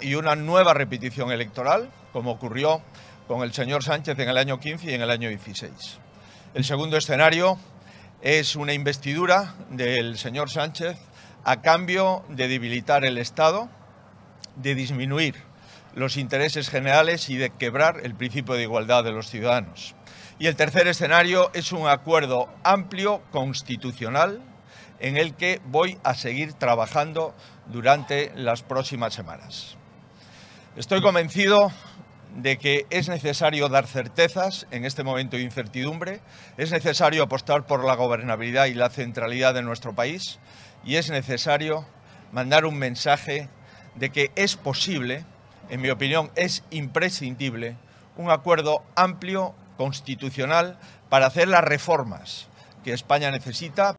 y una nueva repetición electoral, como ocurrió con el señor Sánchez en el año 15 y en el año 16. El segundo escenario es una investidura del señor Sánchez a cambio de debilitar el Estado, de disminuir los intereses generales y de quebrar el principio de igualdad de los ciudadanos. Y el tercer escenario es un acuerdo amplio constitucional en el que voy a seguir trabajando durante las próximas semanas. Estoy convencido de que es necesario dar certezas en este momento de incertidumbre, es necesario apostar por la gobernabilidad y la centralidad de nuestro país y es necesario mandar un mensaje de que es posible, en mi opinión es imprescindible, un acuerdo amplio, constitucional, para hacer las reformas que España necesita.